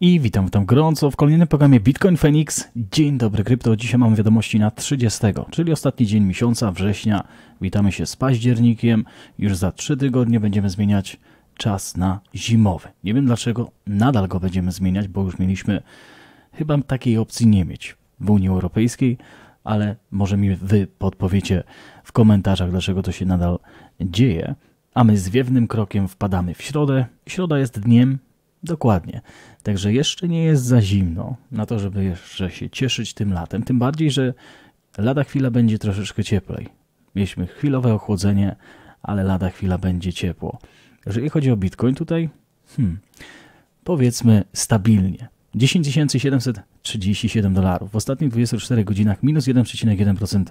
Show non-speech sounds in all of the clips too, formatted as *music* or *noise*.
I witam, witam gorąco w kolejnym programie Bitcoin Phoenix. Dzień dobry krypto. Dzisiaj mamy wiadomości na 30, czyli ostatni dzień miesiąca, września. Witamy się z październikiem. Już za 3 tygodnie będziemy zmieniać czas na zimowy. Nie wiem dlaczego nadal go będziemy zmieniać, bo już mieliśmy chyba takiej opcji nie mieć w Unii Europejskiej, ale może mi wy podpowiecie w komentarzach, dlaczego to się nadal dzieje. A my z wiewnym krokiem wpadamy w środę. Środa jest dniem Dokładnie. Także jeszcze nie jest za zimno na to, żeby jeszcze się cieszyć tym latem. Tym bardziej, że lada chwila będzie troszeczkę cieplej. Mieliśmy chwilowe ochłodzenie, ale lada chwila będzie ciepło. Jeżeli chodzi o Bitcoin tutaj, hmm, powiedzmy stabilnie. 10 700 37 dolarów. W ostatnich 24 godzinach minus 1,1%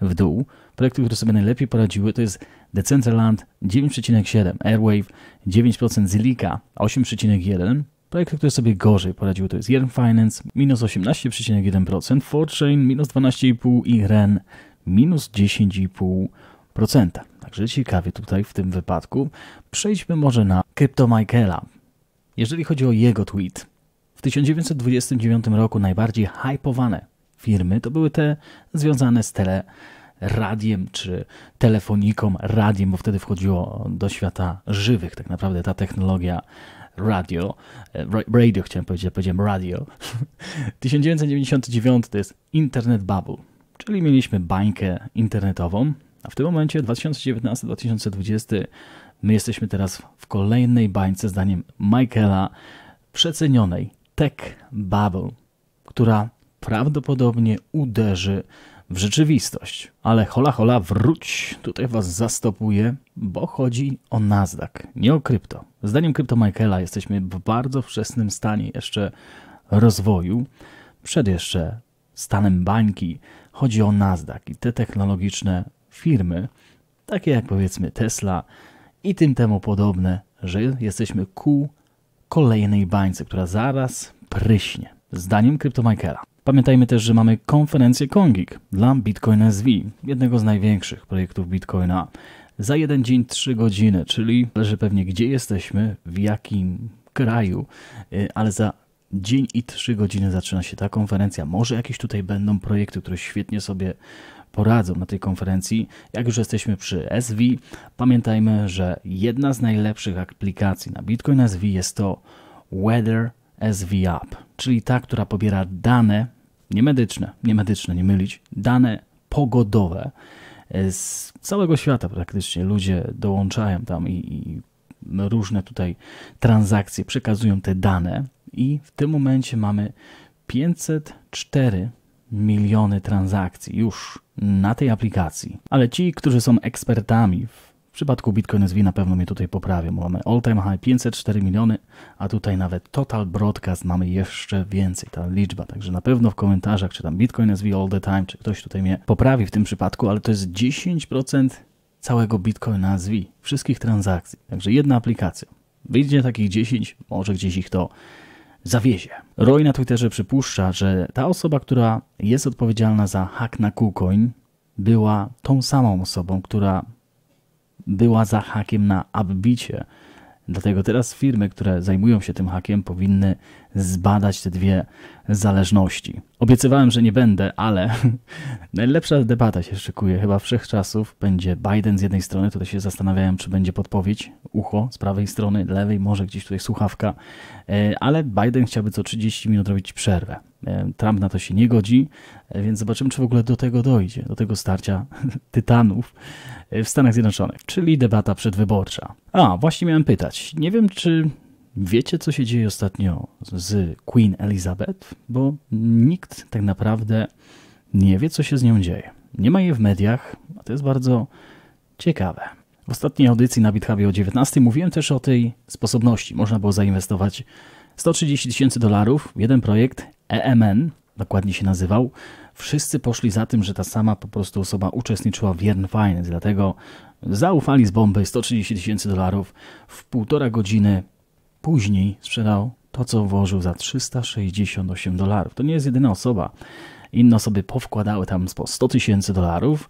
w dół. Projekty, które sobie najlepiej poradziły to jest Decentraland 9,7, Airwave 9%, Zilliqa 8,1%. Projekty, które sobie gorzej poradziły to jest Yearn Finance minus 18,1%, Fortune minus 12,5% i REN minus 10,5%. Także ciekawie tutaj w tym wypadku. Przejdźmy może na Crypto Michaela. Jeżeli chodzi o jego tweet, 1929 roku najbardziej hypowane firmy to były te związane z tele radiem czy telefoniką, radiem, bo wtedy wchodziło do świata żywych tak naprawdę ta technologia radio, e, radio chciałem powiedzieć, ja powiedziałem radio. 1999 *laughs* to jest internet bubble, czyli mieliśmy bańkę internetową, a w tym momencie 2019-2020 my jesteśmy teraz w kolejnej bańce zdaniem Michaela przecenionej, tech bubble, która prawdopodobnie uderzy w rzeczywistość. Ale hola hola wróć, tutaj was zastopuję, bo chodzi o Nasdaq, nie o krypto. Zdaniem krypto Michaela jesteśmy w bardzo wczesnym stanie jeszcze rozwoju, przed jeszcze stanem bańki. Chodzi o Nasdaq i te technologiczne firmy, takie jak powiedzmy Tesla i tym temu podobne, że jesteśmy ku kolejnej bańce, która zaraz pryśnie, zdaniem CryptoMikera. Pamiętajmy też, że mamy konferencję Kongik dla Bitcoin SV, jednego z największych projektów Bitcoina. Za jeden dzień trzy godziny, czyli leży pewnie gdzie jesteśmy, w jakim kraju, y, ale za dzień i trzy godziny zaczyna się ta konferencja. Może jakieś tutaj będą projekty, które świetnie sobie poradzą na tej konferencji. Jak już jesteśmy przy SV, pamiętajmy, że jedna z najlepszych aplikacji na Bitcoin SV jest to Weather SV App, czyli ta, która pobiera dane niemedyczne, niemedyczne, nie mylić, dane pogodowe e, z całego świata praktycznie. Ludzie dołączają tam i, i różne tutaj transakcje przekazują te dane i w tym momencie mamy 504 miliony transakcji już na tej aplikacji. Ale ci, którzy są ekspertami w w przypadku Bitcoin SV na pewno mnie tutaj poprawią. Mamy all time high 504 miliony, a tutaj nawet total broadcast mamy jeszcze więcej, ta liczba. Także na pewno w komentarzach, czy tam Bitcoin SV all the time, czy ktoś tutaj mnie poprawi w tym przypadku, ale to jest 10% całego Bitcoin SV, wszystkich transakcji. Także jedna aplikacja. Wyjdzie takich 10, może gdzieś ich to zawiezie. Roy na Twitterze przypuszcza, że ta osoba, która jest odpowiedzialna za hak na KuCoin, była tą samą osobą, która była za hakiem na Abbicie. Dlatego teraz firmy, które zajmują się tym hakiem, powinny zbadać te dwie zależności. Obiecywałem, że nie będę, ale *laughs* najlepsza debata się szykuje chyba wszechczasów. Będzie Biden z jednej strony, tutaj się zastanawiałem, czy będzie podpowiedź, ucho z prawej strony, lewej, może gdzieś tutaj słuchawka, e, ale Biden chciałby co 30 minut robić przerwę. E, Trump na to się nie godzi, e, więc zobaczymy, czy w ogóle do tego dojdzie, do tego starcia *laughs* tytanów w Stanach Zjednoczonych, czyli debata przedwyborcza. A, właśnie miałem pytać. Nie wiem, czy Wiecie, co się dzieje ostatnio z Queen Elizabeth? Bo nikt tak naprawdę nie wie, co się z nią dzieje. Nie ma jej w mediach, a to jest bardzo ciekawe. W ostatniej audycji na BitHubie o 19 mówiłem też o tej sposobności. Można było zainwestować 130 tysięcy dolarów w jeden projekt EMN, dokładnie się nazywał. Wszyscy poszli za tym, że ta sama po prostu osoba uczestniczyła w Yearn Finance, dlatego zaufali z bomby 130 tysięcy dolarów w półtora godziny Później sprzedał to, co włożył za 368 dolarów. To nie jest jedyna osoba. Inne osoby powkładały tam po 100 tysięcy dolarów,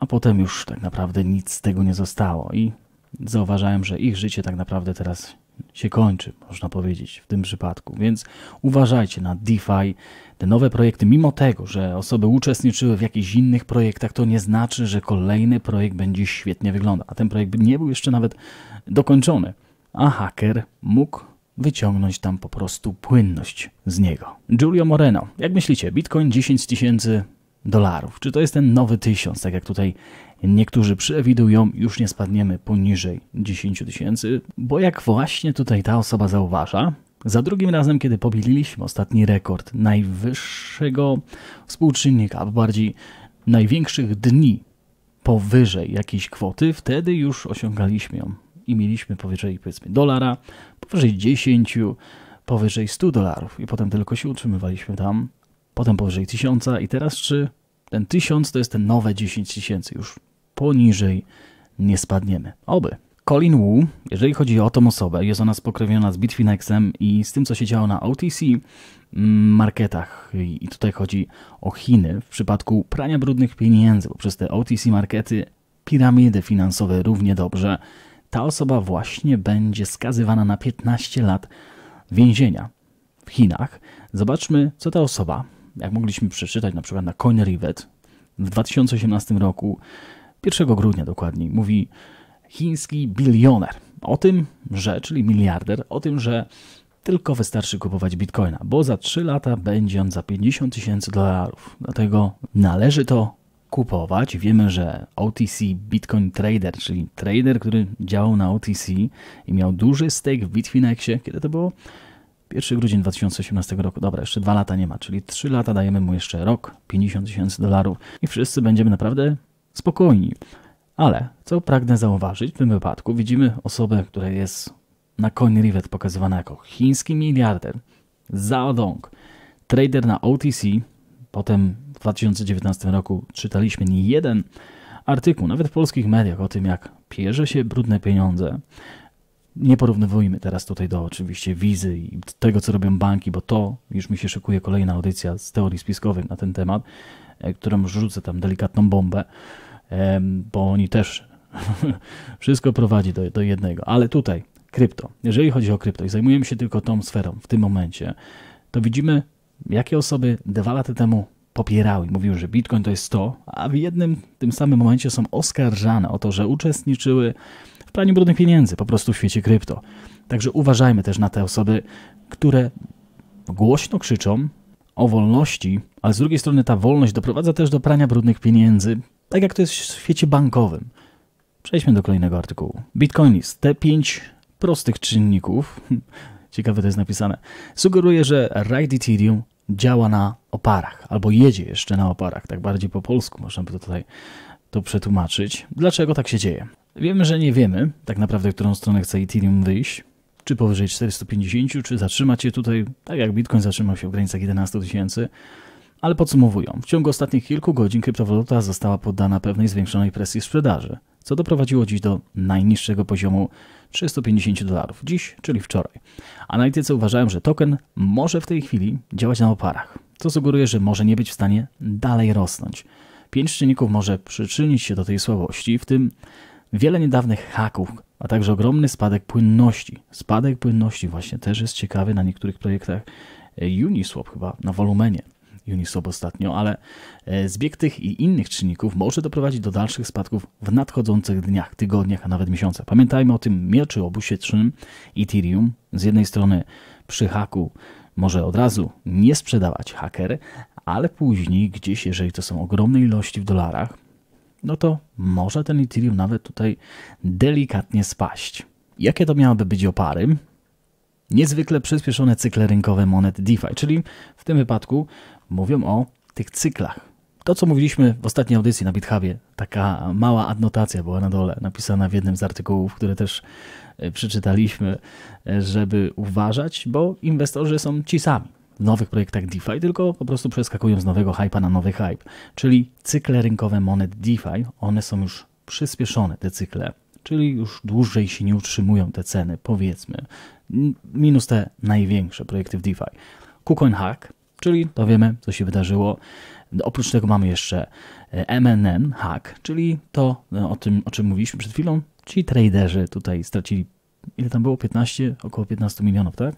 a potem już tak naprawdę nic z tego nie zostało. I zauważałem, że ich życie tak naprawdę teraz się kończy, można powiedzieć, w tym przypadku. Więc uważajcie na DeFi, te nowe projekty. Mimo tego, że osoby uczestniczyły w jakichś innych projektach, to nie znaczy, że kolejny projekt będzie świetnie wyglądał. A ten projekt nie był jeszcze nawet dokończony a haker mógł wyciągnąć tam po prostu płynność z niego. Giulio Moreno, jak myślicie, Bitcoin 10 tysięcy dolarów, czy to jest ten nowy tysiąc, tak jak tutaj niektórzy przewidują, już nie spadniemy poniżej 10 tysięcy, bo jak właśnie tutaj ta osoba zauważa, za drugim razem, kiedy pobiliśmy ostatni rekord najwyższego współczynnika, albo bardziej największych dni powyżej jakiejś kwoty, wtedy już osiągaliśmy ją i mieliśmy powyżej powiedzmy dolara, powyżej 10, powyżej 100 dolarów i potem tylko się utrzymywaliśmy tam, potem powyżej 1000 i teraz czy ten 1000 to jest ten nowe 10 tysięcy, już poniżej nie spadniemy. Oby. Colin Wu, jeżeli chodzi o tą osobę, jest ona spokrewniona z Bitfinexem i z tym, co się działo na OTC mm, marketach. I tutaj chodzi o Chiny w przypadku prania brudnych pieniędzy, bo przez te OTC markety piramidy finansowe równie dobrze ta osoba właśnie będzie skazywana na 15 lat więzienia w Chinach. Zobaczmy, co ta osoba, jak mogliśmy przeczytać na przykład na Coin Rivet w 2018 roku, 1 grudnia dokładniej, mówi chiński bilioner o tym, że, czyli miliarder, o tym, że tylko wystarczy kupować bitcoina, bo za 3 lata będzie on za 50 tysięcy dolarów. Dlatego należy to kupować. Wiemy, że OTC Bitcoin Trader, czyli trader, który działał na OTC i miał duży stake w Bitfinexie, kiedy to było? 1 grudzień 2018 roku. Dobra, jeszcze dwa lata nie ma, czyli 3 lata dajemy mu jeszcze rok, 50 tysięcy dolarów i wszyscy będziemy naprawdę spokojni. Ale co pragnę zauważyć, w tym wypadku widzimy osobę, która jest na CoinRivet pokazywana jako chiński miliarder, Zaodong, trader na OTC, potem w 2019 roku czytaliśmy nie jeden artykuł, nawet w polskich mediach, o tym, jak pierze się brudne pieniądze. Nie porównywujmy teraz tutaj do oczywiście wizy i tego, co robią banki, bo to już mi się szykuje kolejna audycja z teorii spiskowych na ten temat, e, którą rzucę tam delikatną bombę, bo oni też *laughs* wszystko prowadzi do, do jednego. Ale tutaj krypto. Jeżeli chodzi o krypto i zajmujemy się tylko tą sferą w tym momencie, to widzimy, jakie osoby dwa lata temu popierały. Mówił, że Bitcoin to jest to, a w jednym tym samym momencie są oskarżane o to, że uczestniczyły w praniu brudnych pieniędzy, po prostu w świecie krypto. Także uważajmy też na te osoby, które głośno krzyczą o wolności, ale z drugiej strony ta wolność doprowadza też do prania brudnych pieniędzy, tak jak to jest w świecie bankowym. Przejdźmy do kolejnego artykułu. Bitcoinist, Te pięć prostych czynników, *laughs* ciekawe to jest napisane, sugeruje, że Ride Ethereum działa na oparach, albo jedzie jeszcze na oparach, tak bardziej po polsku można by to tutaj to przetłumaczyć. Dlaczego tak się dzieje? Wiemy, że nie wiemy tak naprawdę, w którą stronę chce Ethereum wyjść, czy powyżej 450, czy zatrzymać się tutaj, tak jak Bitcoin zatrzymał się w granicach 11 tysięcy. Ale podsumowując, w ciągu ostatnich kilku godzin kryptowaluta została poddana pewnej zwiększonej presji sprzedaży co doprowadziło dziś do najniższego poziomu 350 dolarów. Dziś, czyli wczoraj. Analitycy uważają, że token może w tej chwili działać na oparach, co sugeruje, że może nie być w stanie dalej rosnąć. Pięć czynników może przyczynić się do tej słabości, w tym wiele niedawnych haków, a także ogromny spadek płynności. Spadek płynności właśnie też jest ciekawy na niektórych projektach Uniswap chyba, na wolumenie. Uniswap ostatnio, ale e, zbieg tych i innych czynników może doprowadzić do dalszych spadków w nadchodzących dniach, tygodniach, a nawet miesiącach. Pamiętajmy o tym mieczy obusiecznym Ethereum. Z jednej strony przy haku może od razu nie sprzedawać haker, ale później gdzieś, jeżeli to są ogromne ilości w dolarach, no to może ten Ethereum nawet tutaj delikatnie spaść. Jakie to miałoby być opary? Niezwykle przyspieszone cykle rynkowe monet DeFi, czyli w tym wypadku mówią o tych cyklach. To, co mówiliśmy w ostatniej audycji na BitHubie, taka mała adnotacja była na dole, napisana w jednym z artykułów, które też e, przeczytaliśmy, e, żeby uważać, bo inwestorzy są ci sami w nowych projektach DeFi, tylko po prostu przeskakują z nowego hype'a na nowy hype. Czyli cykle rynkowe monet DeFi, one są już przyspieszone, te cykle, czyli już dłużej się nie utrzymują te ceny, powiedzmy, minus te największe projekty w DeFi. KuCoinHack czyli to wiemy, co się wydarzyło. Oprócz tego mamy jeszcze e, MNN hack, czyli to e, o tym, o czym mówiliśmy przed chwilą. Ci traderzy tutaj stracili ile tam było? 15, około 15 milionów, tak?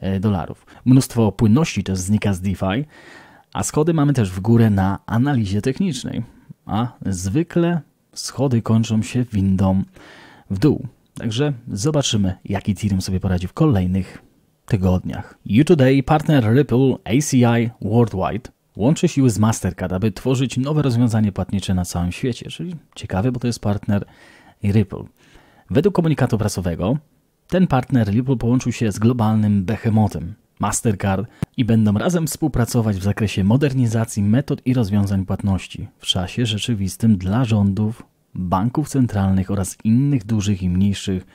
E, dolarów. Mnóstwo płynności też znika z DeFi, a schody mamy też w górę na analizie technicznej. A zwykle schody kończą się windą w dół. Także zobaczymy, jaki Ethereum sobie poradzi w kolejnych tygodniach. U-Today partner Ripple ACI Worldwide łączy siły z Mastercard, aby tworzyć nowe rozwiązanie płatnicze na całym świecie. Czyli ciekawe, bo to jest partner Ripple. Według komunikatu prasowego ten partner Ripple połączył się z globalnym behemotem Mastercard i będą razem współpracować w zakresie modernizacji metod i rozwiązań płatności w czasie rzeczywistym dla rządów, banków centralnych oraz innych dużych i mniejszych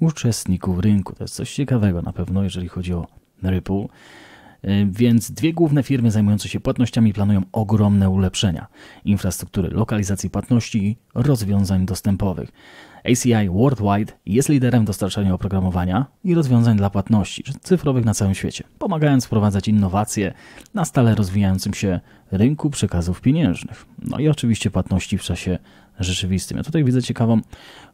uczestników rynku. To jest coś ciekawego na pewno, jeżeli chodzi o Ripple. Więc dwie główne firmy zajmujące się płatnościami planują ogromne ulepszenia infrastruktury lokalizacji płatności i rozwiązań dostępowych. ACI Worldwide jest liderem dostarczania oprogramowania i rozwiązań dla płatności cyfrowych na całym świecie, pomagając wprowadzać innowacje na stale rozwijającym się rynku przekazów pieniężnych. No i oczywiście płatności w czasie rzeczywistym. Ja tutaj widzę ciekawą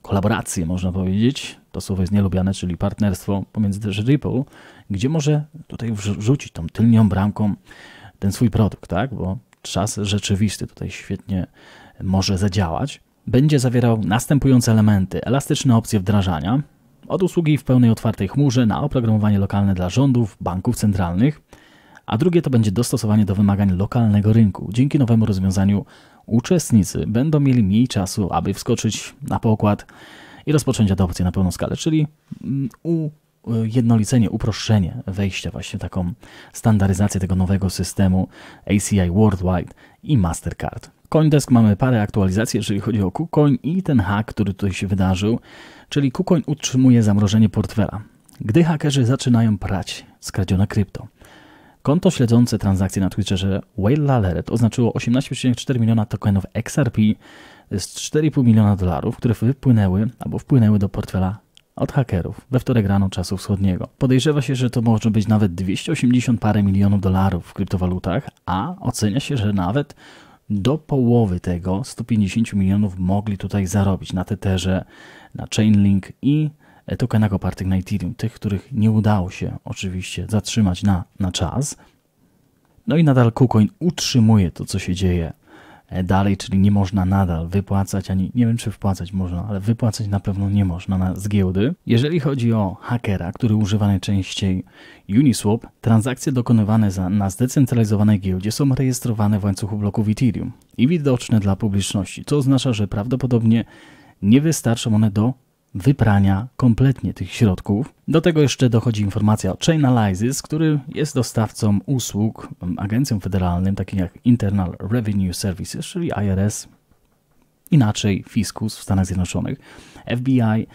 kolaborację, można powiedzieć. To słowo jest nielubiane, czyli partnerstwo pomiędzy też Ripple, gdzie może tutaj wrzucić tą tylnią bramką ten swój produkt, tak? Bo czas rzeczywisty tutaj świetnie może zadziałać. Będzie zawierał następujące elementy: elastyczne opcje wdrażania, od usługi w pełnej otwartej chmurze na oprogramowanie lokalne dla rządów, banków centralnych, a drugie to będzie dostosowanie do wymagań lokalnego rynku dzięki nowemu rozwiązaniu uczestnicy będą mieli mniej czasu, aby wskoczyć na pokład i rozpocząć adopcję na pełną skalę, czyli mm, u e, uproszczenie wejścia, właśnie taką standaryzację tego nowego systemu ACI Worldwide i Mastercard. Coindesk mamy parę aktualizacji, jeżeli chodzi o KuCoin i ten hack, który tutaj się wydarzył, czyli KuCoin utrzymuje zamrożenie portfela. Gdy hakerzy zaczynają prać skradzione krypto, Konto śledzące transakcje na Twitterze Whale Alert oznaczyło 18,4 miliona tokenów XRP z 4,5 miliona dolarów, które wypłynęły albo wpłynęły do portfela od hakerów we wtorek rano czasu wschodniego. Podejrzewa się, że to może być nawet 280 parę milionów dolarów w kryptowalutach, a ocenia się, że nawet do połowy tego 150 milionów mogli tutaj zarobić na Tetherze, na Chainlink i E, tokenach opartych na Ethereum, tych, których nie udało się oczywiście zatrzymać na, na czas. No i nadal KuCoin utrzymuje to, co się dzieje e, dalej, czyli nie można nadal wypłacać, ani nie wiem czy wpłacać można, ale wypłacać na pewno nie można na, z giełdy. Jeżeli chodzi o hakera, który używa najczęściej Uniswap, transakcje dokonywane za, na zdecentralizowanej giełdzie są rejestrowane w łańcuchu bloków Ethereum i widoczne dla publiczności, co oznacza, że prawdopodobnie nie wystarczą one do wyprania kompletnie tych środków. Do tego jeszcze dochodzi informacja o Chainalysis, który jest dostawcą usług agencjom federalnym, takim jak Internal Revenue Services, czyli IRS, inaczej Fiskus w Stanach Zjednoczonych. FBI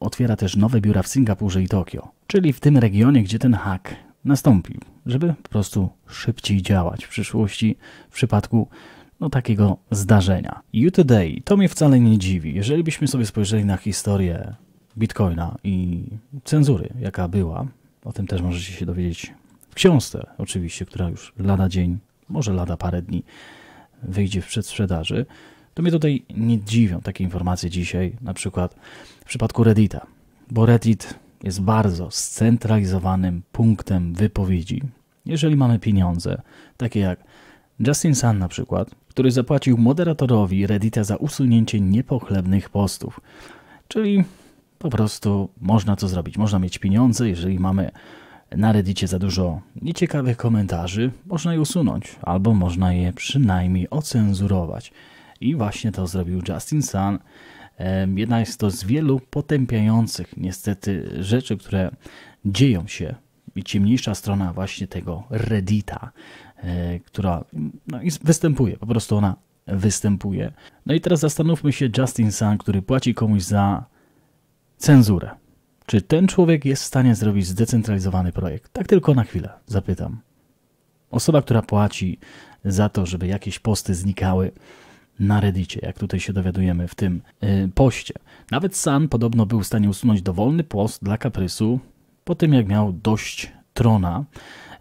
otwiera też nowe biura w Singapurze i Tokio, czyli w tym regionie, gdzie ten hak nastąpił, żeby po prostu szybciej działać w przyszłości w przypadku no, takiego zdarzenia. You Today, to mnie wcale nie dziwi. Jeżeli byśmy sobie spojrzeli na historię Bitcoina i cenzury, jaka była, o tym też możecie się dowiedzieć w książce oczywiście, która już lada dzień, może lada parę dni wyjdzie w przedsprzedaży, to mnie tutaj nie dziwią takie informacje dzisiaj, na przykład w przypadku Reddita, bo Reddit jest bardzo scentralizowanym punktem wypowiedzi. Jeżeli mamy pieniądze, takie jak Justin Sun na przykład, który zapłacił moderatorowi Reddita za usunięcie niepochlebnych postów. Czyli po prostu można to zrobić. Można mieć pieniądze, jeżeli mamy na Reddicie za dużo nieciekawych komentarzy, można je usunąć, albo można je przynajmniej ocenzurować. I właśnie to zrobił Justin Sun. Jedna jest to z wielu potępiających niestety rzeczy, które dzieją się i ciemniejsza strona właśnie tego Reddita, E, która no, występuje, po prostu ona występuje. No i teraz zastanówmy się Justin Sun, który płaci komuś za cenzurę. Czy ten człowiek jest w stanie zrobić zdecentralizowany projekt? Tak tylko na chwilę zapytam. Osoba, która płaci za to, żeby jakieś posty znikały na Reddicie, jak tutaj się dowiadujemy w tym yy, poście. Nawet Sun podobno był w stanie usunąć dowolny post dla Kaprysu po tym, jak miał dość Trona,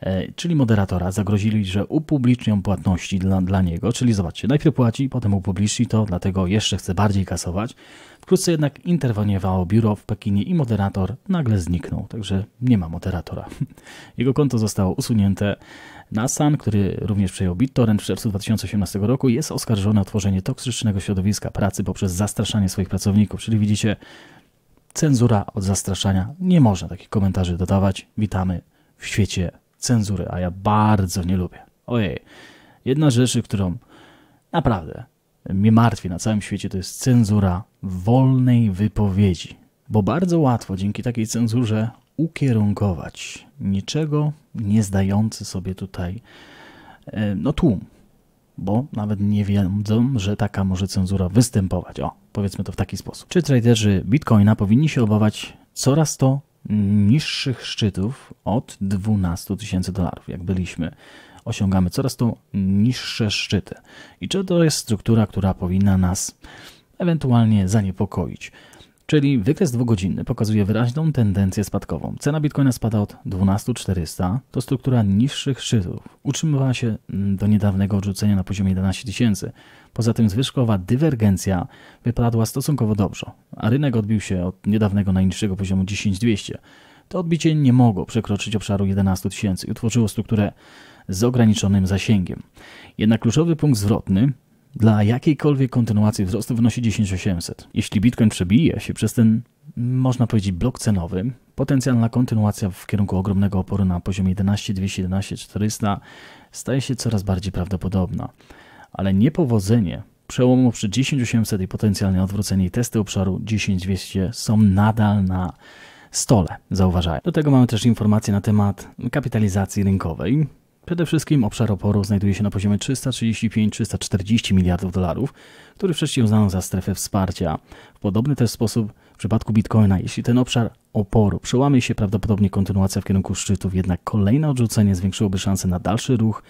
e, czyli moderatora, zagrozili, że upublicznią płatności dla, dla niego, czyli zobaczcie, najpierw płaci, potem upubliczni to, dlatego jeszcze chce bardziej kasować. Wkrótce jednak interweniowało biuro w Pekinie i moderator nagle zniknął, także nie ma moderatora. *laughs* Jego konto zostało usunięte. Nasan, który również przejął BitTorrent w czerwcu 2018 roku, jest oskarżony o tworzenie toksycznego środowiska pracy poprzez zastraszanie swoich pracowników, czyli widzicie, cenzura od zastraszania. Nie można takich komentarzy dodawać. Witamy w świecie cenzury, a ja bardzo nie lubię. Ojej, jedna z rzeczy, którą naprawdę mnie martwi na całym świecie, to jest cenzura wolnej wypowiedzi. Bo bardzo łatwo dzięki takiej cenzurze ukierunkować niczego nie zdający sobie tutaj e, no tłum, bo nawet nie wiedzą, że taka może cenzura występować. O, powiedzmy to w taki sposób. Czy traderzy Bitcoina powinni się obawiać coraz to niższych szczytów od 12 tysięcy dolarów, jak byliśmy. Osiągamy coraz to niższe szczyty. I czy to jest struktura, która powinna nas ewentualnie zaniepokoić? Czyli wykres dwugodzinny pokazuje wyraźną tendencję spadkową. Cena bitcoina spada od 12400, to struktura niższych szczytów. Utrzymywała się mm, do niedawnego odrzucenia na poziomie 11 tysięcy. Poza tym zwyżkowa dywergencja wypadła stosunkowo dobrze, a rynek odbił się od niedawnego najniższego poziomu 10200. To odbicie nie mogło przekroczyć obszaru 11 tysięcy i utworzyło strukturę z ograniczonym zasięgiem. Jednak kluczowy punkt zwrotny dla jakiejkolwiek kontynuacji wzrostu wynosi 10800. Jeśli Bitcoin przebije się przez ten, można powiedzieć, blok cenowy, potencjalna kontynuacja w kierunku ogromnego oporu na poziomie 11 11400 staje się coraz bardziej prawdopodobna. Ale niepowodzenie przełomu przy 10800 i potencjalne odwrócenie i testy obszaru 10200 są nadal na stole, Zauważaj. Do tego mamy też informacje na temat kapitalizacji rynkowej. Przede wszystkim obszar oporu znajduje się na poziomie 335-340 miliardów dolarów, który wcześniej uznano za strefę wsparcia. W podobny też sposób w przypadku Bitcoina, jeśli ten obszar oporu przełamie się, prawdopodobnie kontynuacja w kierunku szczytów, jednak kolejne odrzucenie zwiększyłoby szanse na dalszy ruch,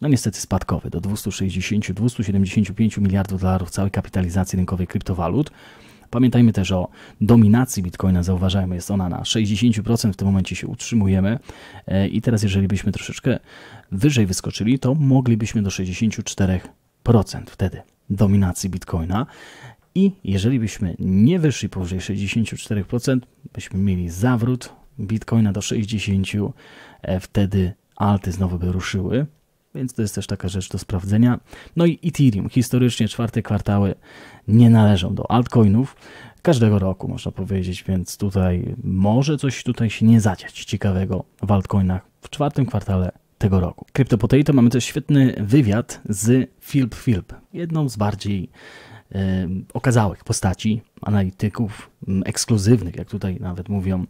no niestety spadkowy do 260-275 miliardów dolarów całej kapitalizacji rynkowej kryptowalut. Pamiętajmy też o dominacji Bitcoina, zauważajmy, jest ona na 60%, w tym momencie się utrzymujemy e, i teraz jeżeli byśmy troszeczkę wyżej wyskoczyli, to moglibyśmy do 64% wtedy dominacji Bitcoina i jeżeli byśmy nie wyszli powyżej 64%, byśmy mieli zawrót Bitcoina do 60, e, wtedy alty znowu by ruszyły więc to jest też taka rzecz do sprawdzenia. No i Ethereum. Historycznie czwarte kwartały nie należą do altcoinów każdego roku, można powiedzieć, więc tutaj może coś tutaj się nie zadziać ciekawego w altcoinach w czwartym kwartale tego roku. Crypto mamy też świetny wywiad z Philip Philip, jedną z bardziej y, okazałych postaci, analityków y, ekskluzywnych, jak tutaj nawet mówią,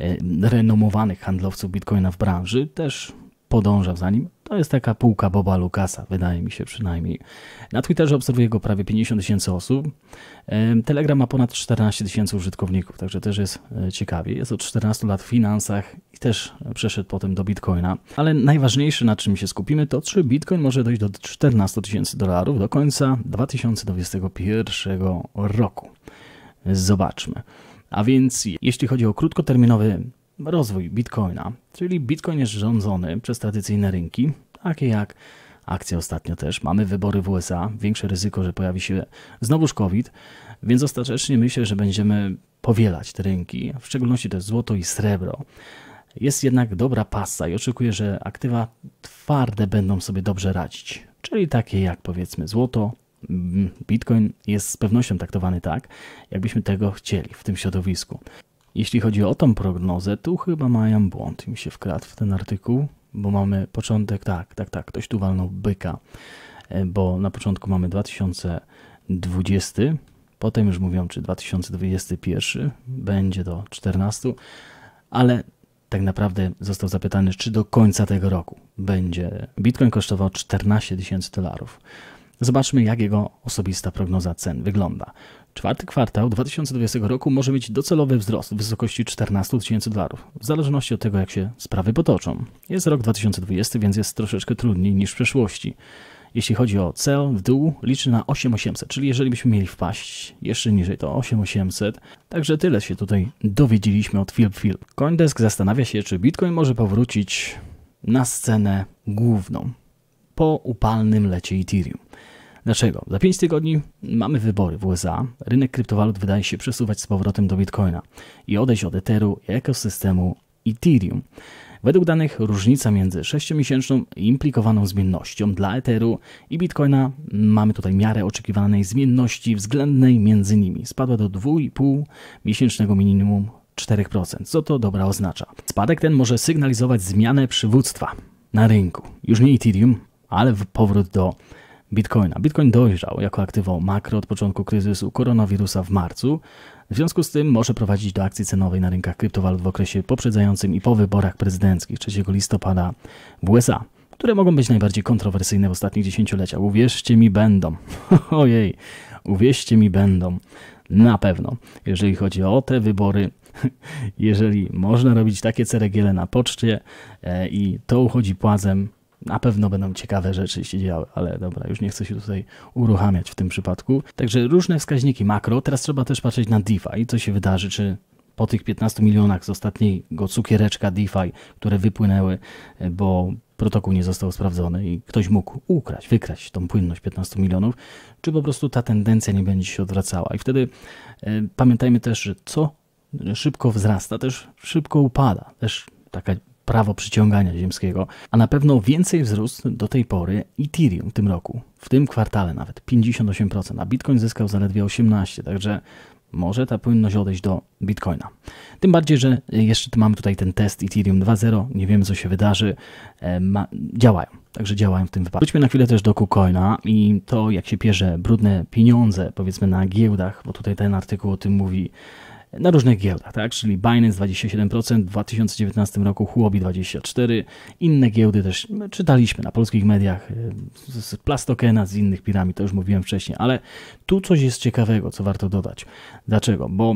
y, renomowanych handlowców bitcoina w branży. Też podąża za nim. To jest taka półka Boba Lukasa, wydaje mi się przynajmniej. Na Twitterze obserwuje go prawie 50 tysięcy osób. Telegram ma ponad 14 tysięcy użytkowników, także też jest e, ciekawie. Jest od 14 lat w finansach i też e, przeszedł potem do Bitcoina. Ale najważniejsze, na czym się skupimy, to czy Bitcoin może dojść do 14 tysięcy dolarów do końca 2021 roku. Zobaczmy. A więc jeśli chodzi o krótkoterminowy rozwój bitcoina, czyli bitcoin jest rządzony przez tradycyjne rynki, takie jak akcje ostatnio też, mamy wybory w USA, większe ryzyko, że pojawi się znowuż COVID, więc ostatecznie myślę, że będziemy powielać te rynki, w szczególności też złoto i srebro. Jest jednak dobra pasa i oczekuję, że aktywa twarde będą sobie dobrze radzić, czyli takie jak powiedzmy złoto, mm, Bitcoin jest z pewnością traktowany tak, jakbyśmy tego chcieli w tym środowisku. Jeśli chodzi o tą prognozę, tu chyba mają błąd. Mi się wkradł w ten artykuł, bo mamy początek, tak, tak, tak, ktoś tu walnął byka, e, bo na początku mamy 2020, potem już mówią, czy 2021 będzie do 14, ale tak naprawdę został zapytany, czy do końca tego roku będzie Bitcoin kosztował 14 tysięcy dolarów. Zobaczmy, jak jego osobista prognoza cen wygląda. Czwarty kwartał 2020 roku może mieć docelowy wzrost w wysokości 14 tysięcy dolarów, w zależności od tego, jak się sprawy potoczą. Jest rok 2020, więc jest troszeczkę trudniej niż w przeszłości. Jeśli chodzi o cel w dół, liczy na 8800, czyli jeżeli byśmy mieli wpaść jeszcze niżej, to 8800. Także tyle się tutaj dowiedzieliśmy od Philip Coindesk zastanawia się, czy Bitcoin może powrócić na scenę główną po upalnym lecie Ethereum. Dlaczego? Za 5 tygodni mamy wybory w USA. Rynek kryptowalut wydaje się przesuwać z powrotem do Bitcoina i odejść od Etheru i ekosystemu Ethereum. Według danych różnica między 6-miesięczną implikowaną zmiennością dla Etheru i Bitcoina, mamy tutaj miarę oczekiwanej zmienności względnej między nimi, spadła do 2,5-miesięcznego minimum 4%. Co to dobra oznacza? Spadek ten może sygnalizować zmianę przywództwa na rynku. Już nie Ethereum, ale powrót do Bitcoina. Bitcoin dojrzał jako aktywą makro od początku kryzysu koronawirusa w marcu. W związku z tym może prowadzić do akcji cenowej na rynkach kryptowalut w okresie poprzedzającym i po wyborach prezydenckich 3 listopada w USA, które mogą być najbardziej kontrowersyjne w ostatnich dziesięcioleciach. Uwierzcie mi, będą. *laughs* Ojej, uwierzcie mi, będą. Na pewno, jeżeli chodzi o te wybory, *laughs* jeżeli można robić takie ceregiele na poczcie e, i to uchodzi płazem, na pewno będą ciekawe rzeczy się działy, ale dobra, już nie chcę się tutaj uruchamiać w tym przypadku. Także różne wskaźniki makro, teraz trzeba też patrzeć na DeFi, co się wydarzy, czy po tych 15 milionach z ostatniego cukiereczka DeFi, które wypłynęły, e, bo protokół nie został sprawdzony i ktoś mógł ukraść, wykraść tą płynność 15 milionów, czy po prostu ta tendencja nie będzie się odwracała. I wtedy y, pamiętajmy też, że co szybko wzrasta, też szybko upada. Też taka prawo przyciągania ziemskiego, a na pewno więcej wzrósł do tej pory Ethereum w tym roku, w tym kwartale nawet 58%, a Bitcoin zyskał zaledwie 18%, także może ta płynność odejść do Bitcoina. Tym bardziej, że jeszcze mamy tutaj ten test Ethereum 2.0, nie wiemy co się wydarzy, e, ma, działają. Także działają w tym wypadku. Wróćmy na chwilę też do KuCoina i to, jak się pierze brudne pieniądze, powiedzmy na giełdach, bo tutaj ten artykuł o tym mówi, na różnych giełdach, tak? czyli Binance 27%, w 2019 roku Huobi 24%, inne giełdy też no, czytaliśmy na polskich mediach, y, z Plastokena, z innych piramid, to już mówiłem wcześniej, ale tu coś jest ciekawego, co warto dodać. Dlaczego? Bo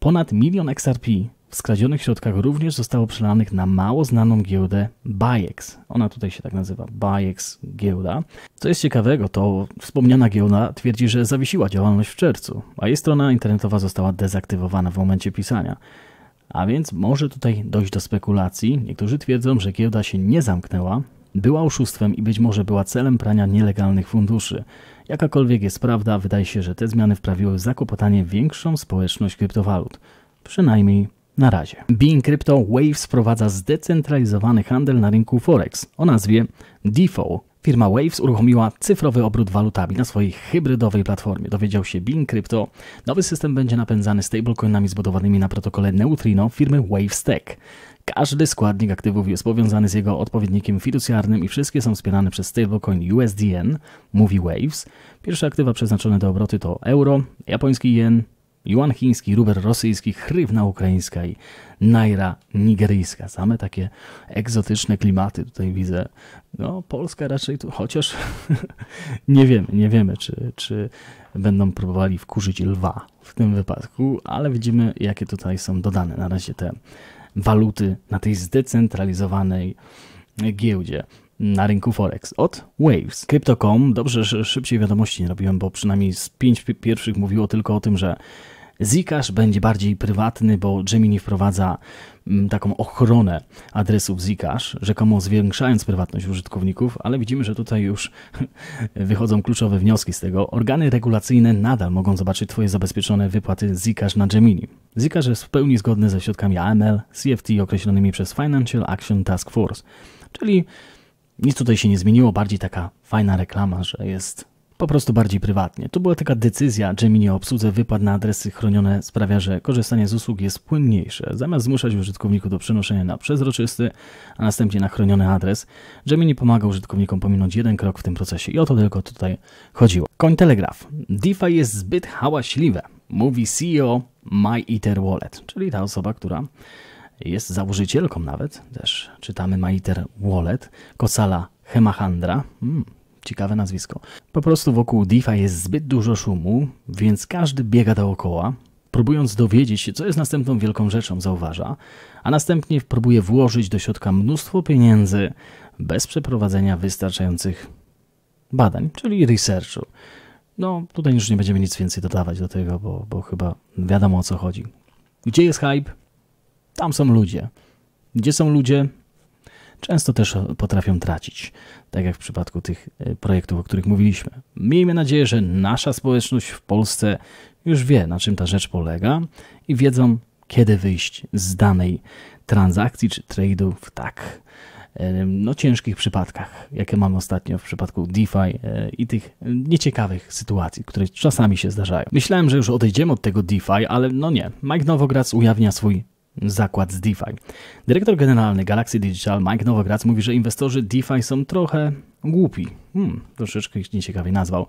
ponad milion XRP skradzionych środkach również zostało przelanych na mało znaną giełdę Bajex. Ona tutaj się tak nazywa, Bajex Giełda. Co jest ciekawego, to wspomniana giełda twierdzi, że zawiesiła działalność w czerwcu, a jej strona internetowa została dezaktywowana w momencie pisania. A więc może tutaj dojść do spekulacji. Niektórzy twierdzą, że giełda się nie zamknęła, była oszustwem i być może była celem prania nielegalnych funduszy. Jakakolwiek jest prawda, wydaje się, że te zmiany wprawiły w zakłopotanie większą społeczność kryptowalut. Przynajmniej na razie. Bing Crypto Wave wprowadza zdecentralizowany handel na rynku Forex o nazwie DeFi. Firma Waves uruchomiła cyfrowy obrót walutami na swojej hybrydowej platformie. Dowiedział się Bing Crypto. Nowy system będzie napędzany stablecoinami zbudowanymi na protokole Neutrino firmy Waves Każdy składnik aktywów jest powiązany z jego odpowiednikiem fiducjarnym i wszystkie są wspierane przez stablecoin USDN, mówi Waves. Pierwsze aktywa przeznaczone do obroty to euro, japoński jen, Juan chiński, ruber rosyjski, chrywna ukraińska i najra nigeryjska. Same takie egzotyczne klimaty tutaj widzę. No, Polska raczej tu, chociaż *laughs* nie wiemy, nie wiemy, czy, czy będą próbowali wkurzyć lwa w tym wypadku, ale widzimy, jakie tutaj są dodane na razie te waluty na tej zdecentralizowanej giełdzie na rynku Forex od Waves. Crypto.com, dobrze, że szybciej wiadomości nie robiłem, bo przynajmniej z pięć pierwszych mówiło tylko o tym, że Zcash będzie bardziej prywatny, bo Gemini wprowadza mm, taką ochronę adresów Zcash, rzekomo zwiększając prywatność użytkowników, ale widzimy, że tutaj już *laughs* wychodzą kluczowe wnioski z tego. Organy regulacyjne nadal mogą zobaczyć Twoje zabezpieczone wypłaty Zcash na Gemini. Zcash jest w pełni zgodny ze środkami AML, CFT określonymi przez Financial Action Task Force, czyli nic tutaj się nie zmieniło, bardziej taka fajna reklama, że jest po prostu bardziej prywatnie. Tu była taka decyzja Gemini nie obsłudzę wypad na adresy chronione sprawia, że korzystanie z usług jest płynniejsze. Zamiast zmuszać użytkowników do przenoszenia na przezroczysty, a następnie na chroniony adres, nie pomaga użytkownikom pominąć jeden krok w tym procesie i o to tylko tutaj chodziło. Koń Telegraf. DeFi jest zbyt hałaśliwe, mówi CEO Wallet, czyli ta osoba, która jest założycielką nawet, też czytamy ma liter Wallet, Kosala Hemachandra, hmm, ciekawe nazwisko. Po prostu wokół DeFi jest zbyt dużo szumu, więc każdy biega dookoła, próbując dowiedzieć się, co jest następną wielką rzeczą, zauważa, a następnie próbuje włożyć do środka mnóstwo pieniędzy bez przeprowadzenia wystarczających badań, czyli researchu. No, tutaj już nie będziemy nic więcej dodawać do tego, bo, bo chyba wiadomo o co chodzi. Gdzie jest hype? Tam są ludzie. Gdzie są ludzie, często też potrafią tracić, tak jak w przypadku tych e, projektów, o których mówiliśmy. Miejmy nadzieję, że nasza społeczność w Polsce już wie, na czym ta rzecz polega i wiedzą, kiedy wyjść z danej transakcji czy trade'u w tak e, no, ciężkich przypadkach, jakie mam ostatnio w przypadku DeFi e, i tych nieciekawych sytuacji, które czasami się zdarzają. Myślałem, że już odejdziemy od tego DeFi, ale no nie. Mike Nowograc ujawnia swój zakład z DeFi. Dyrektor generalny Galaxy Digital Mike Nowograc mówi, że inwestorzy DeFi są trochę głupi. Hmm, troszeczkę ich nieciekawie nazwał.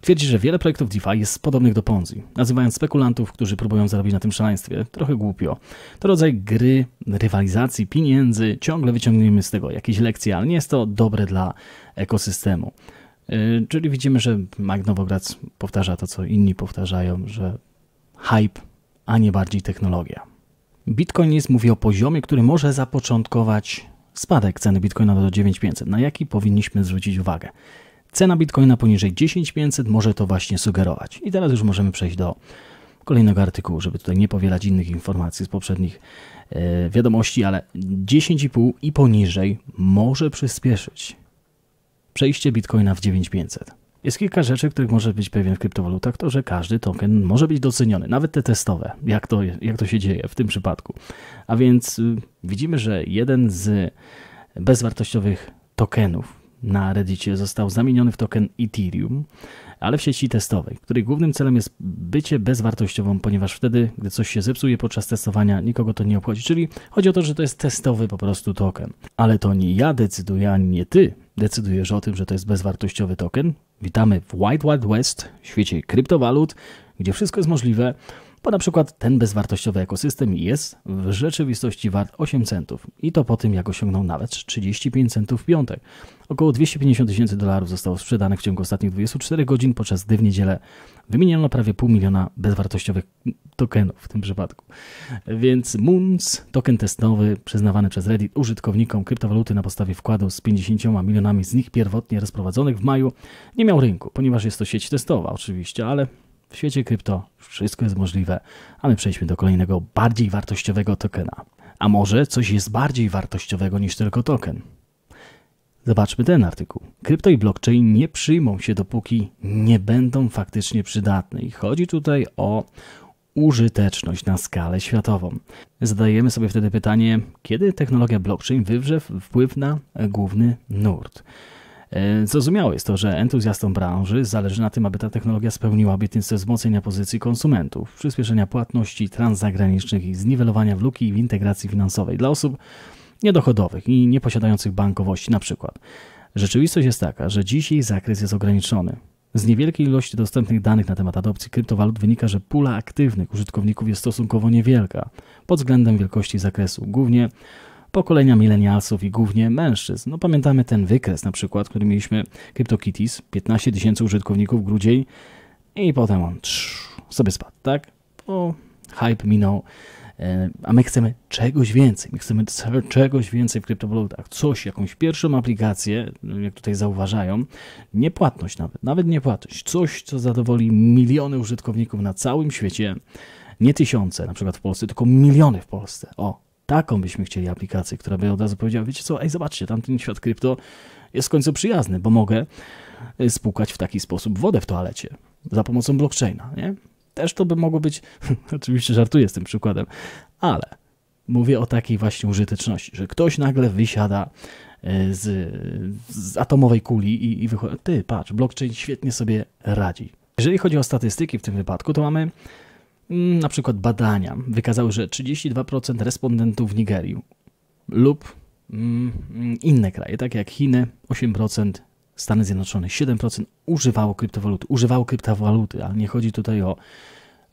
Twierdzi, że wiele projektów DeFi jest podobnych do Ponzi, nazywając spekulantów, którzy próbują zarobić na tym szaleństwie, trochę głupio. To rodzaj gry, rywalizacji, pieniędzy, ciągle wyciągniemy z tego jakieś lekcje, ale nie jest to dobre dla ekosystemu. Yy, czyli widzimy, że Mike Nowograc powtarza to, co inni powtarzają, że hype, a nie bardziej technologia. Bitcoinist mówi o poziomie, który może zapoczątkować spadek ceny bitcoina do 9500. Na jaki powinniśmy zwrócić uwagę? Cena bitcoina poniżej 10500 może to właśnie sugerować. I teraz już możemy przejść do kolejnego artykułu, żeby tutaj nie powielać innych informacji z poprzednich e, wiadomości, ale 10,5 i poniżej może przyspieszyć przejście bitcoina w 9500. Jest kilka rzeczy, których może być pewien w kryptowalutach, to że każdy token może być doceniony, nawet te testowe, jak to, jak to się dzieje w tym przypadku. A więc y, widzimy, że jeden z bezwartościowych tokenów na Reddicie został zamieniony w token Ethereum ale w sieci testowej, której głównym celem jest bycie bezwartościową, ponieważ wtedy, gdy coś się zepsuje podczas testowania, nikogo to nie obchodzi. Czyli chodzi o to, że to jest testowy po prostu token. Ale to nie ja decyduję, ani nie ty decydujesz o tym, że to jest bezwartościowy token. Witamy w Wild Wild West, świecie kryptowalut, gdzie wszystko jest możliwe, bo na przykład ten bezwartościowy ekosystem jest w rzeczywistości wart 8 centów i to po tym jak osiągnął nawet 35 centów w piątek. Około 250 tysięcy dolarów zostało sprzedanych w ciągu ostatnich 24 godzin, podczas gdy w niedzielę wymieniono prawie pół miliona bezwartościowych tokenów w tym przypadku. Więc Moons, token testowy przyznawany przez Reddit użytkownikom kryptowaluty na podstawie wkładu z 50 milionami z nich pierwotnie rozprowadzonych w maju, nie miał rynku, ponieważ jest to sieć testowa oczywiście, ale w świecie krypto wszystko jest możliwe, a my przejdźmy do kolejnego bardziej wartościowego tokena. A może coś jest bardziej wartościowego niż tylko token? Zobaczmy ten artykuł. Krypto i blockchain nie przyjmą się, dopóki nie będą faktycznie przydatne. I chodzi tutaj o użyteczność na skalę światową. Zadajemy sobie wtedy pytanie, kiedy technologia blockchain wywrze wpływ na główny nurt. E, zrozumiałe jest to, że entuzjastom branży zależy na tym, aby ta technologia spełniła obietnicę wzmocnienia pozycji konsumentów, przyspieszenia płatności transzagranicznych i zniwelowania w luki w integracji finansowej dla osób niedochodowych i nieposiadających bankowości na przykład. Rzeczywistość jest taka, że dziś jej zakres jest ograniczony. Z niewielkiej ilości dostępnych danych na temat adopcji kryptowalut wynika, że pula aktywnych użytkowników jest stosunkowo niewielka pod względem wielkości zakresu, głównie pokolenia milenialsów i głównie mężczyzn. No pamiętamy ten wykres na przykład, który mieliśmy CryptoKitties, 15 tysięcy użytkowników grudzień i potem on trz, sobie spadł, tak? Bo hype minął. E, a my chcemy czegoś więcej, my chcemy czegoś więcej w kryptowalutach, coś, jakąś pierwszą aplikację, jak tutaj zauważają, niepłatność nawet, nawet niepłatność, coś, co zadowoli miliony użytkowników na całym świecie, nie tysiące na przykład w Polsce, tylko miliony w Polsce. O, Taką byśmy chcieli aplikację, która by od razu powiedziała, wiecie co, ej zobaczcie, tamten świat krypto jest w końcu przyjazny, bo mogę y, spłukać w taki sposób wodę w toalecie za pomocą blockchaina, nie? Też to by mogło być, *laughs* oczywiście żartuję z tym przykładem, ale mówię o takiej właśnie użyteczności, że ktoś nagle wysiada y, z, z atomowej kuli i, i wychodzi, ty patrz, blockchain świetnie sobie radzi. Jeżeli chodzi o statystyki w tym wypadku, to mamy Mm, na przykład badania wykazały, że 32% respondentów w Nigerii lub mm, mm, inne kraje, takie jak Chiny, 8%, Stany Zjednoczone, 7% używało kryptowaluty. Używało kryptowaluty, ale nie chodzi tutaj o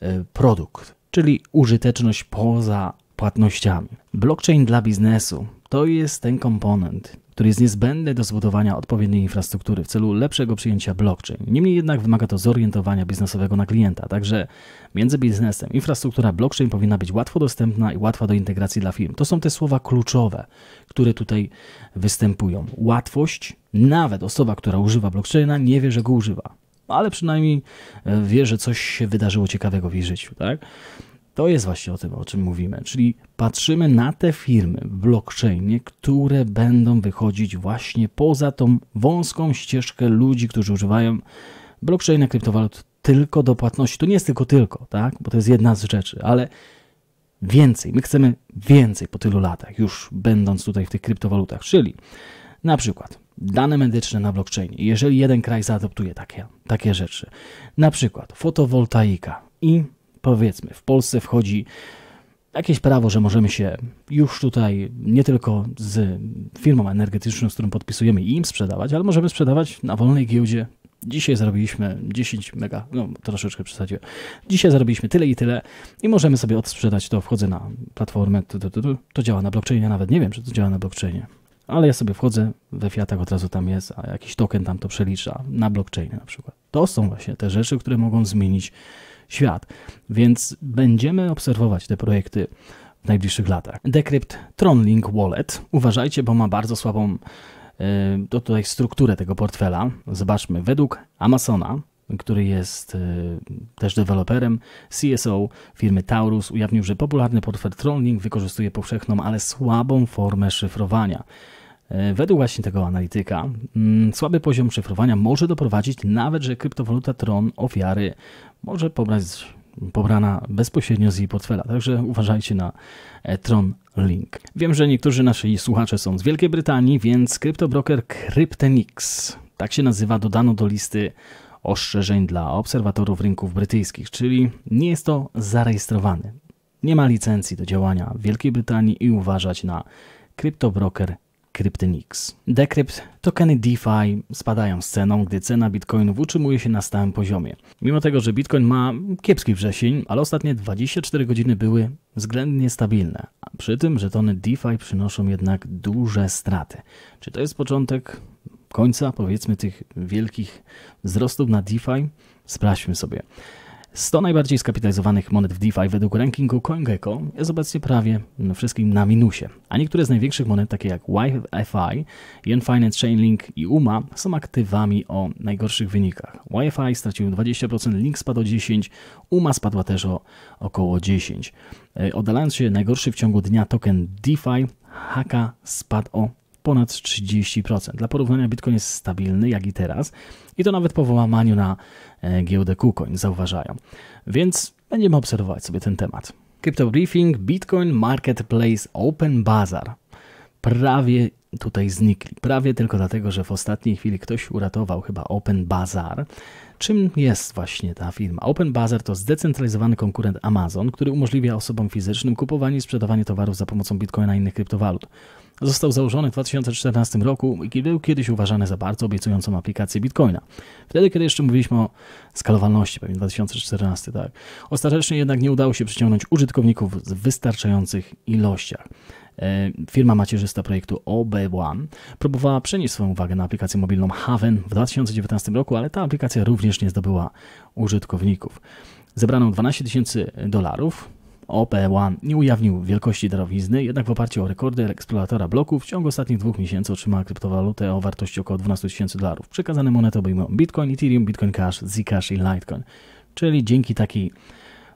e, produkt, czyli użyteczność poza płatnościami. Blockchain dla biznesu to jest ten komponent, który jest niezbędny do zbudowania odpowiedniej infrastruktury w celu lepszego przyjęcia blockchain. Niemniej jednak wymaga to zorientowania biznesowego na klienta, także między biznesem infrastruktura blockchain powinna być łatwo dostępna i łatwa do integracji dla firm. To są te słowa kluczowe, które tutaj występują. Łatwość, nawet osoba, która używa blockchaina, nie wie, że go używa ale przynajmniej e, wie, że coś się wydarzyło ciekawego w jej życiu, tak? To jest właśnie o tym, o czym mówimy, czyli patrzymy na te firmy w blockchainie, które będą wychodzić właśnie poza tą wąską ścieżkę ludzi, którzy używają blockchaina kryptowalut tylko do płatności. To nie jest tylko tylko, tak? Bo to jest jedna z rzeczy, ale więcej. My chcemy więcej po tylu latach, już będąc tutaj w tych kryptowalutach, czyli na przykład dane medyczne na blockchainie. Jeżeli jeden kraj zaadoptuje takie, takie rzeczy, na przykład fotowoltaika i powiedzmy, w Polsce wchodzi jakieś prawo, że możemy się już tutaj nie tylko z firmą energetyczną, z którą podpisujemy im sprzedawać, ale możemy sprzedawać na wolnej giełdzie. Dzisiaj zrobiliśmy 10 mega, no troszeczkę przesadziłem. Dzisiaj zrobiliśmy tyle i tyle i możemy sobie odsprzedać to. Wchodzę na platformę, to, to, to, to działa na blockchainie, nawet nie wiem, czy to działa na blockchainie. Ale ja sobie wchodzę, we Fiatach od razu tam jest, a jakiś token tam to przelicza, na blockchainie na przykład. To są właśnie te rzeczy, które mogą zmienić świat. Więc będziemy obserwować te projekty w najbliższych latach. Decrypt Tronlink Wallet. Uważajcie, bo ma bardzo słabą e, to tutaj strukturę tego portfela. Zobaczmy, według Amazona, który jest e, też deweloperem, CSO firmy Taurus ujawnił, że popularny portfel Tronlink wykorzystuje powszechną, ale słabą formę szyfrowania. E, według właśnie tego analityka, mm, słaby poziom szyfrowania może doprowadzić nawet, że kryptowaluta Tron ofiary może pobrać, pobrana bezpośrednio z jej portfela. Także uważajcie na e, Tron Link. Wiem, że niektórzy nasi słuchacze są z Wielkiej Brytanii, więc kryptobroker Cryptenix, tak się nazywa, dodano do listy ostrzeżeń dla obserwatorów rynków brytyjskich, czyli nie jest to zarejestrowany. Nie ma licencji do działania w Wielkiej Brytanii i uważać na kryptobroker Cryptenix CryptNix. Decrypt, tokeny DeFi spadają z ceną, gdy cena bitcoinów utrzymuje się na stałym poziomie. Mimo tego, że bitcoin ma kiepski wrzesień, ale ostatnie 24 godziny były względnie stabilne. przy tym że tony DeFi przynoszą jednak duże straty. Czy to jest początek końca, powiedzmy, tych wielkich wzrostów na DeFi? Sprawdźmy sobie. 100 najbardziej skapitalizowanych monet w DeFi według rankingu CoinGecko jest obecnie prawie no, wszystkim na minusie, a niektóre z największych monet, takie jak YFI, Yenfinance Chainlink i UMA, są aktywami o najgorszych wynikach. YFI stracił 20%, Link spadł o 10%, UMA spadła też o około 10%. E, oddalając się najgorszy w ciągu dnia token DeFi, Haka spadł o ponad 30%. Dla porównania Bitcoin jest stabilny, jak i teraz, i to nawet po wyłamaniu na e, giełdę KuCoin zauważają. Więc będziemy obserwować sobie ten temat. Crypto Briefing, Bitcoin Marketplace Open Bazaar. Prawie tutaj znikli. Prawie tylko dlatego, że w ostatniej chwili ktoś uratował chyba Open Bazaar Czym jest właśnie ta firma? OpenBazaar to zdecentralizowany konkurent Amazon, który umożliwia osobom fizycznym kupowanie i sprzedawanie towarów za pomocą bitcoina i innych kryptowalut. Został założony w 2014 roku i był kiedyś uważany za bardzo obiecującą aplikację bitcoina. Wtedy, kiedy jeszcze mówiliśmy o skalowalności, pewnie 2014, tak. Ostatecznie jednak nie udało się przyciągnąć użytkowników w wystarczających ilościach. E, firma macierzysta projektu OB1 próbowała przenieść swoją uwagę na aplikację mobilną Haven w 2019 roku, ale ta aplikacja również nie zdobyła użytkowników. Zebrano 12 tysięcy dolarów, OP1 nie ujawnił wielkości darowizny, jednak w oparciu o rekordy eksploratora bloków w ciągu ostatnich dwóch miesięcy otrzymała kryptowalutę o wartości około 12 tysięcy dolarów. Przekazane monety obejmują Bitcoin, Ethereum, Bitcoin Cash, Zcash i Litecoin. Czyli dzięki takiej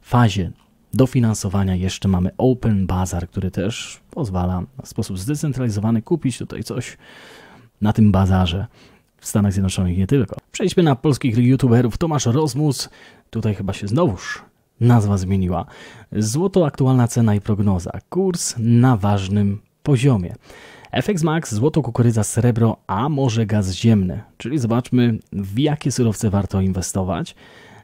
fazie dofinansowania jeszcze mamy Open Bazar, który też pozwala w sposób zdecentralizowany kupić tutaj coś na tym bazarze w Stanach Zjednoczonych nie tylko. Przejdźmy na polskich youtuberów. Tomasz Rozmus, tutaj chyba się znowuż nazwa zmieniła. Złoto, aktualna cena i prognoza. Kurs na ważnym poziomie. FX Max, złoto, kukurydza, srebro, a może gaz ziemny. Czyli zobaczmy, w jakie surowce warto inwestować.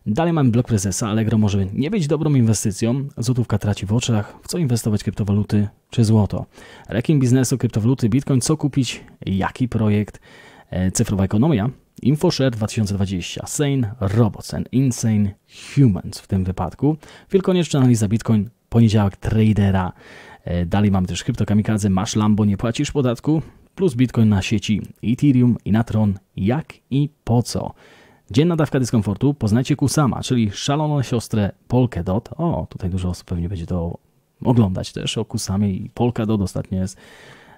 Dalej mamy blok prezesa. Allegro może nie być dobrą inwestycją. Złotówka traci w oczach. W co inwestować kryptowaluty czy złoto? Rekin biznesu, kryptowaluty, bitcoin. Co kupić? Jaki projekt? E, cyfrowa ekonomia. InfoShare 2020, Sane, Robots and Insane Humans w tym wypadku. Wielkonieczna analiza Bitcoin, poniedziałek tradera. E, dalej mamy też kryptokamikadze, masz Lambo, nie płacisz podatku, plus Bitcoin na sieci Ethereum i na Tron. Jak i po co? Dzienna dawka dyskomfortu poznajcie Kusama, czyli szaloną siostrę Polkę Dot. O, tutaj dużo osób pewnie będzie to oglądać też o Kusamie i Polka Dot ostatnio jest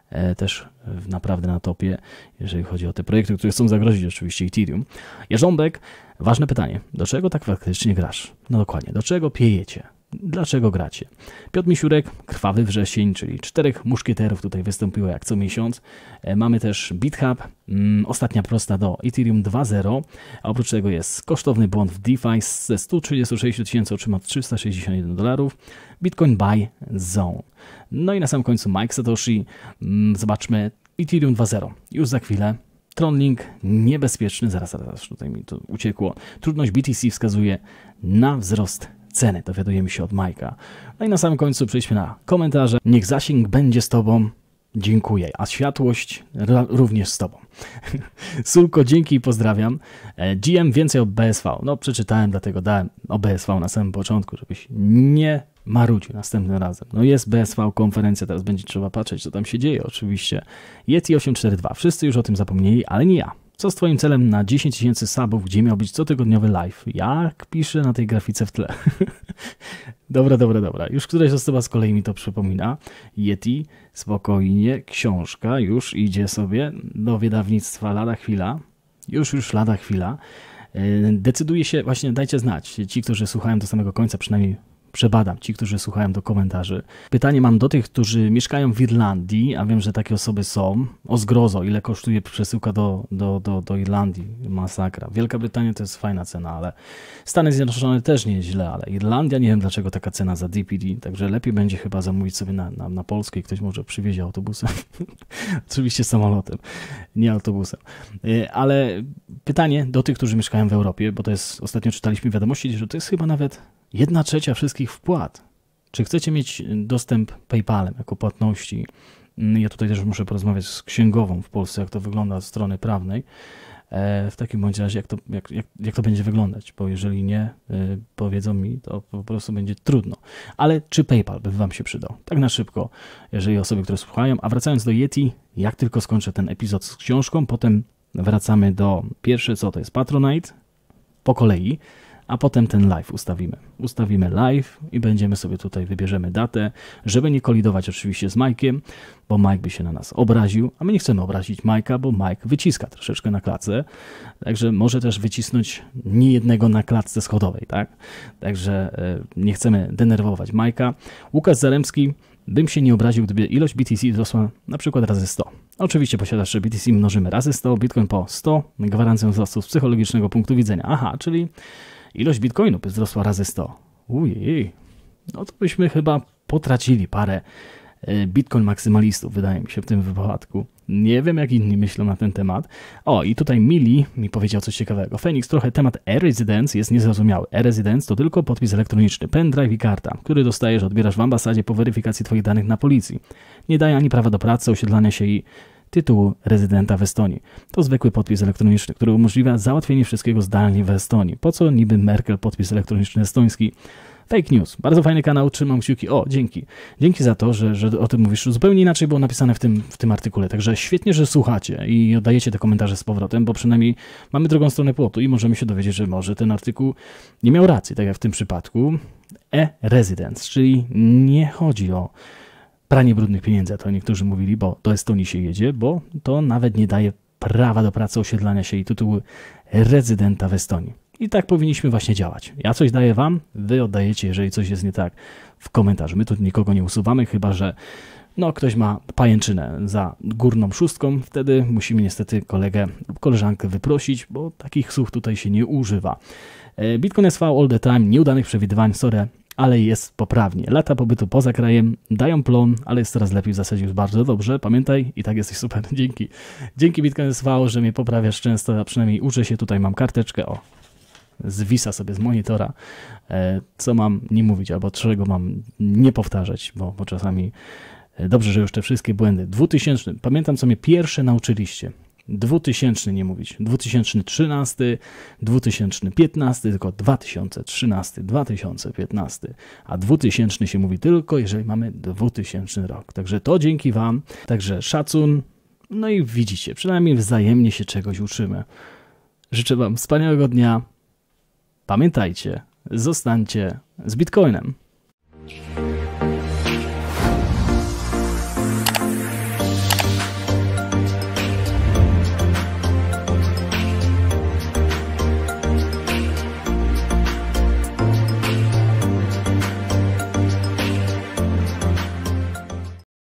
e, też naprawdę na topie, jeżeli chodzi o te projekty, które chcą zagrozić oczywiście Ethereum. Jarząbek, ważne pytanie, do czego tak faktycznie grasz? No dokładnie, do czego piejecie? Dlaczego gracie? Piotr Misiurek, Krwawy Wrzesień, czyli czterech muszkieterów tutaj wystąpiło jak co miesiąc. E, mamy też BitHub, mm, ostatnia prosta do Ethereum 2.0. A oprócz tego jest kosztowny błąd w DeFi ze 136 tysięcy otrzymał 361 dolarów. Bitcoin Buy Zone. No i na samym końcu Mike Satoshi. Mm, zobaczmy Ethereum 2.0. Już za chwilę Tronlink niebezpieczny, zaraz, zaraz, tutaj mi to uciekło. Trudność BTC wskazuje na wzrost ceny, dowiadujemy się od Majka. No i na samym końcu przejdźmy na komentarze. Niech zasięg będzie z Tobą. Dziękuję, a światłość również z Tobą. *laughs* Sulko, dzięki i pozdrawiam. E, GM więcej o BSV. No, przeczytałem, dlatego dałem o BSV na samym początku, żebyś nie marudził następnym razem. No jest BSV konferencja, teraz będzie trzeba patrzeć, co tam się dzieje oczywiście. Yeti 842, wszyscy już o tym zapomnieli, ale nie ja. Co z Twoim celem na 10 tysięcy subów, gdzie miał być cotygodniowy live? Jak pisze na tej grafice w tle? *laughs* dobra, dobra, dobra. Już któraś osoba z kolei mi to przypomina. Yeti, spokojnie, książka już idzie sobie do wydawnictwa lada chwila. Już, już lada chwila. E, decyduje się, właśnie dajcie znać, ci, którzy słuchają do samego końca, przynajmniej przebadam ci, którzy słuchają do komentarzy. Pytanie mam do tych, którzy mieszkają w Irlandii, a wiem, że takie osoby są. O zgrozo, ile kosztuje przesyłka do, do, do, do Irlandii? Masakra. Wielka Brytania to jest fajna cena, ale Stany Zjednoczone też nie źle, ale Irlandia, nie wiem dlaczego taka cena za DPD, także lepiej będzie chyba zamówić sobie na, na, na Polskę i ktoś może przywiezie autobusem. *laughs* Oczywiście samolotem, nie autobusem. Y, ale pytanie do tych, którzy mieszkają w Europie, bo to jest, ostatnio czytaliśmy wiadomości, że to jest chyba nawet Jedna trzecia wszystkich wpłat. Czy chcecie mieć dostęp PayPalem jako płatności? Mm, ja tutaj też muszę porozmawiać z księgową w Polsce, jak to wygląda z strony prawnej. E, w takim bądź razie, jak to, jak, jak, jak to będzie wyglądać, bo jeżeli nie e, powiedzą mi, to po prostu będzie trudno. Ale czy PayPal by Wam się przydał? Tak na szybko, jeżeli osoby, które słuchają. A wracając do Yeti, jak tylko skończę ten epizod z książką, potem wracamy do pierwsze, co to jest Patronite po kolei a potem ten live ustawimy. Ustawimy live i będziemy sobie tutaj, wybierzemy datę, żeby nie kolidować oczywiście z Mike'iem, bo Mike by się na nas obraził, a my nie chcemy obrazić Majka, bo Mike wyciska troszeczkę na klatce, także może też wycisnąć nie jednego na klatce schodowej, tak? Także e, nie chcemy denerwować Majka. Łukasz Zaremski bym się nie obraził, gdyby ilość BTC wzrosła na przykład razy 100. Oczywiście posiadasz, że BTC mnożymy razy 100, Bitcoin po 100, gwarancją wzrostu z psychologicznego punktu widzenia. Aha, czyli Ilość bitcoinów wzrosła razy 100. Uj, no to byśmy chyba potracili parę e, bitcoin maksymalistów, wydaje mi się w tym wypadku. Nie wiem, jak inni myślą na ten temat. O, i tutaj Mili mi powiedział coś ciekawego. Phoenix, trochę temat e-residence jest niezrozumiały. E-residence to tylko podpis elektroniczny, pendrive i karta, który dostajesz, odbierasz w ambasadzie po weryfikacji twoich danych na policji. Nie daje ani prawa do pracy, osiedlania się i tytułu rezydenta w Estonii. To zwykły podpis elektroniczny, który umożliwia załatwienie wszystkiego zdalnie w Estonii. Po co niby Merkel podpis elektroniczny estoński? Fake News. Bardzo fajny kanał, trzymam kciuki. O, dzięki. Dzięki za to, że, że o tym mówisz. Zupełnie inaczej było napisane w tym, w tym artykule. Także świetnie, że słuchacie i oddajecie te komentarze z powrotem, bo przynajmniej mamy drugą stronę płotu i możemy się dowiedzieć, że może ten artykuł nie miał racji, tak jak w tym przypadku. E-residence, czyli nie chodzi o pranie brudnych pieniędzy, to niektórzy mówili, bo do Estonii się jedzie, bo to nawet nie daje prawa do pracy, osiedlania się i tytułu rezydenta w Estonii. I tak powinniśmy właśnie działać. Ja coś daję wam, wy oddajecie, jeżeli coś jest nie tak, w komentarzu. My tu nikogo nie usuwamy, chyba że no, ktoś ma pajęczynę za górną szóstką, wtedy musimy niestety kolegę lub koleżankę wyprosić, bo takich słów tutaj się nie używa. E, Bitcoin SV all the time, nieudanych przewidywań, sorry, ale jest poprawnie. Lata pobytu poza krajem dają plon, ale jest coraz lepiej, w zasadzie już bardzo dobrze. Pamiętaj, i tak jesteś super, *laughs* dzięki. Dzięki SV, że mnie poprawiasz często, a przynajmniej uczę się, tutaj mam karteczkę, o, zwisa sobie z monitora, e, co mam nie mówić, albo czego mam nie powtarzać, bo, bo czasami e, dobrze, że już te wszystkie błędy. 2000, pamiętam co mnie pierwsze nauczyliście, 2000 nie mówić, 2013, 2015, tylko 2013, 2015, a 2000 się mówi tylko, jeżeli mamy 2000 rok. Także to dzięki Wam, także szacun, no i widzicie, przynajmniej wzajemnie się czegoś uczymy. Życzę Wam wspaniałego dnia. Pamiętajcie, zostańcie z Bitcoinem.